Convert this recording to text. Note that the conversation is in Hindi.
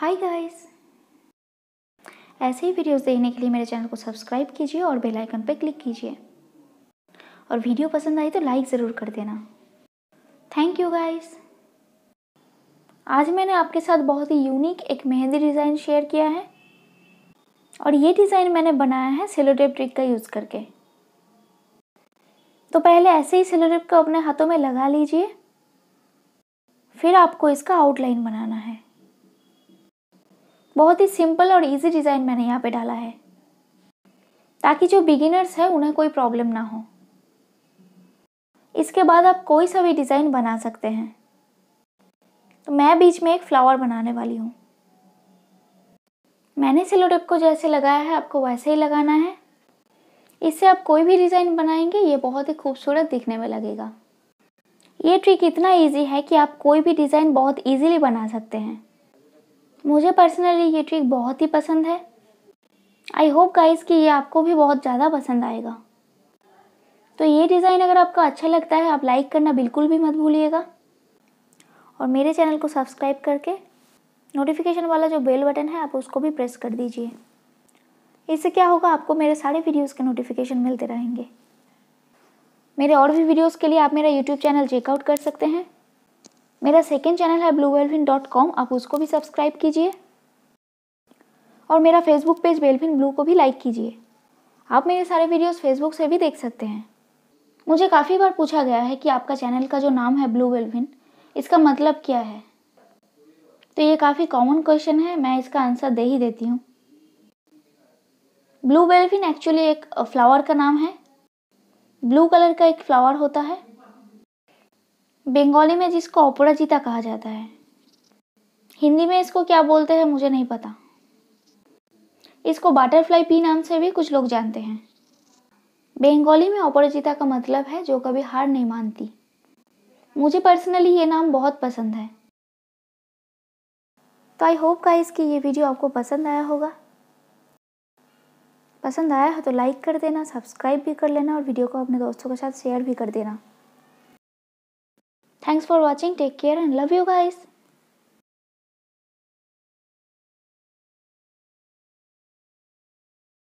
हाय गाइस ऐसे ही वीडियोस देखने के लिए मेरे चैनल को सब्सक्राइब कीजिए और बेल आइकन पर क्लिक कीजिए और वीडियो पसंद आई तो लाइक ज़रूर कर देना थैंक यू गाइस आज मैंने आपके साथ बहुत ही यूनिक एक मेहंदी डिज़ाइन शेयर किया है और ये डिज़ाइन मैंने बनाया है सेलोटेप ट्रिक का यूज़ करके तो पहले ऐसे ही सेलोटेप को अपने हाथों में लगा लीजिए फिर आपको इसका आउटलाइन बनाना है बहुत ही सिंपल और इजी डिज़ाइन मैंने यहाँ पे डाला है ताकि जो बिगिनर्स हैं उन्हें कोई प्रॉब्लम ना हो इसके बाद आप कोई सा भी डिज़ाइन बना सकते हैं तो मैं बीच में एक फ्लावर बनाने वाली हूँ मैंने सिलो टेप को जैसे लगाया है आपको वैसे ही लगाना है इससे आप कोई भी डिज़ाइन बनाएंगे ये बहुत ही खूबसूरत दिखने में लगेगा ये ट्रिक इतना इजी है कि आप कोई भी डिज़ाइन बहुत इजीली बना सकते हैं मुझे पर्सनली ये ट्रिक बहुत ही पसंद है आई होप गाइस कि ये आपको भी बहुत ज़्यादा पसंद आएगा तो ये डिज़ाइन अगर आपका अच्छा लगता है आप लाइक करना बिल्कुल भी मत भूलिएगा और मेरे चैनल को सब्सक्राइब करके नोटिफिकेशन वाला जो बेल बटन है आप उसको भी प्रेस कर दीजिए इससे क्या होगा आपको मेरे सारे वीडियोस के नोटिफिकेशन मिलते रहेंगे मेरे और भी वीडियोस के लिए आप मेरा यूट्यूब चैनल चेकआउट कर सकते हैं मेरा सेकेंड चैनल है ब्लू वेल्फिन डॉट कॉम आप उसको भी सब्सक्राइब कीजिए और मेरा फेसबुक पेज वेलविन ब्लू को भी लाइक कीजिए आप मेरे सारे वीडियोस फेसबुक से भी देख सकते हैं मुझे काफ़ी बार पूछा गया है कि आपका चैनल का जो नाम है ब्लू वेल्फिन इसका मतलब क्या है तो ये काफ़ी कॉमन क्वेश्चन है मैं इसका आंसर दे ही देती हूँ ब्लू वेलविन एक्चुअली एक फ्लावर का नाम है ब्लू कलर का एक फ्लावर होता है बंगाली में जिसको अपराजिता कहा जाता है हिंदी में इसको क्या बोलते हैं मुझे नहीं पता इसको बटरफ्लाई पी नाम से भी कुछ लोग जानते हैं बंगाली में अपराजिता का मतलब है जो कभी हार नहीं मानती मुझे पर्सनली ये नाम बहुत पसंद है तो आई होप का कि ये वीडियो आपको पसंद आया होगा पसंद आया हो तो लाइक कर देना सब्सक्राइब भी कर लेना और वीडियो को अपने दोस्तों के साथ शेयर भी कर देना Thanks for watching. Take care and love you guys.